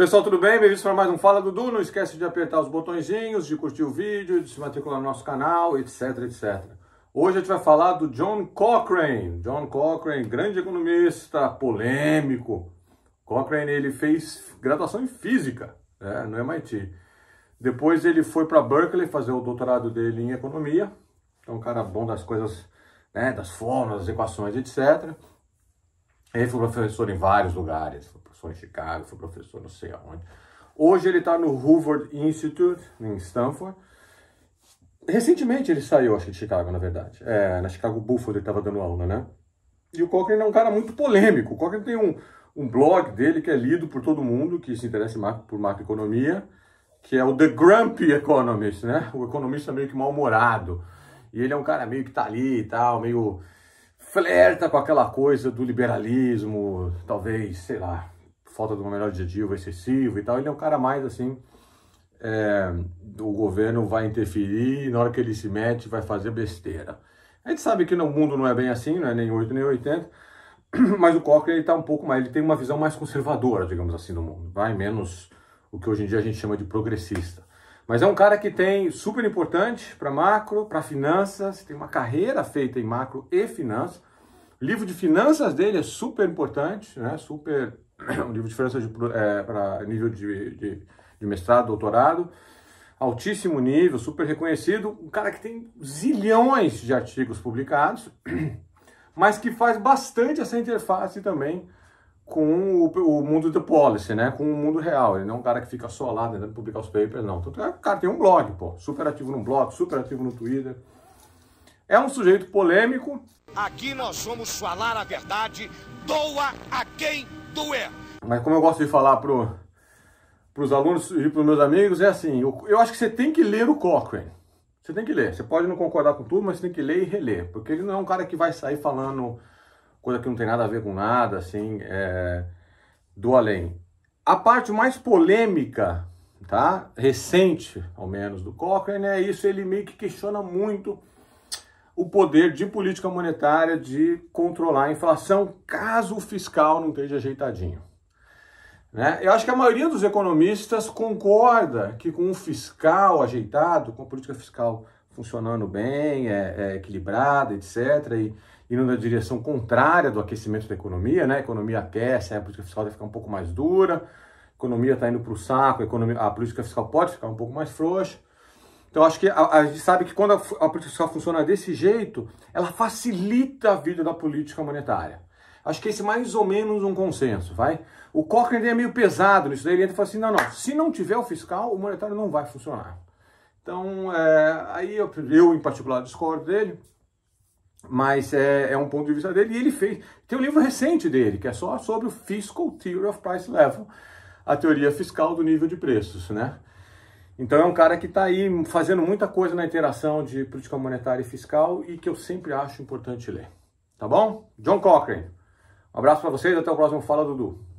Pessoal, tudo bem? Bem-vindos para mais um Fala Dudu. Não esquece de apertar os botõezinhos, de curtir o vídeo, de se matricular no nosso canal, etc, etc. Hoje a gente vai falar do John Cochrane. John Cochrane, grande economista, polêmico. Cochrane, ele fez graduação em Física né, no MIT. Depois ele foi para Berkeley fazer o doutorado dele em Economia. Então, um cara bom das coisas, né, das fórmulas, das equações, etc. Ele foi professor em vários lugares. Foi em Chicago, foi professor não sei aonde. Hoje ele está no Hoover Institute, em Stanford. Recentemente ele saiu, acho que de Chicago, na verdade. É, na Chicago Buffalo ele estava dando aula, né? E o Cochrane é um cara muito polêmico. O Cochrane tem um, um blog dele que é lido por todo mundo que se interessa por macroeconomia, que é o The Grumpy Economist, né? O economista meio que mal-humorado. E ele é um cara meio que tá ali e tal, meio flerta com aquela coisa do liberalismo, talvez, sei lá, falta de um melhor adjetivo excessivo e tal. Ele é um cara mais assim. É, o governo vai interferir e na hora que ele se mete vai fazer besteira. A gente sabe que no mundo não é bem assim, não é nem 8 nem 80, mas o Cochrane ele tá um pouco mais, ele tem uma visão mais conservadora, digamos assim, do mundo, vai menos o que hoje em dia a gente chama de progressista. Mas é um cara que tem super importante para macro, para finanças, tem uma carreira feita em macro e finanças. Livro de finanças dele é super importante, né? Super. um livro de finanças é, para nível de, de, de mestrado, doutorado altíssimo nível, super reconhecido, um cara que tem zilhões de artigos publicados, mas que faz bastante essa interface também com o, o mundo de policy, né? com o mundo real. Ele não é um cara que fica só lá tentando publicar os papers, não. Então, o cara tem um blog, pô, super ativo no blog, super ativo no Twitter. É um sujeito polêmico. Aqui nós vamos falar a verdade, doa a quem doer. Mas como eu gosto de falar pro, pros alunos e pros meus amigos, é assim, eu, eu acho que você tem que ler o Cochrane. Você tem que ler. Você pode não concordar com tudo, mas você tem que ler e reler. Porque ele não é um cara que vai sair falando coisa que não tem nada a ver com nada, assim, é, do além. A parte mais polêmica, tá? Recente, ao menos, do Cochrane é isso. Ele meio que questiona muito o poder de política monetária de controlar a inflação caso o fiscal não esteja ajeitadinho. Né? Eu acho que a maioria dos economistas concorda que com um fiscal ajeitado, com a política fiscal funcionando bem, é, é equilibrada, etc., e indo na direção contrária do aquecimento da economia, né? a economia aquece, a política fiscal deve ficar um pouco mais dura, a economia está indo para o saco, a, economia, a política fiscal pode ficar um pouco mais frouxa, então, acho que a, a, gente sabe que quando a, a política fiscal funciona desse jeito, ela facilita a vida da política monetária. Acho que esse é mais ou menos um consenso, vai? O Cochrane é meio pesado nisso daí, ele entra e fala assim, não, não, se não tiver o fiscal, o monetário não vai funcionar. Então, é, aí eu, eu, em particular, discordo dele, mas é, é, um ponto de vista dele, e ele fez... Tem um livro recente dele, que é só sobre o Fiscal Theory of Price Level, a teoria fiscal do nível de preços, né? Então é um cara que está aí fazendo muita coisa na interação de política monetária e fiscal e que eu sempre acho importante ler. Tá bom? John Cochrane. Um abraço para vocês, até o próximo Fala Dudu.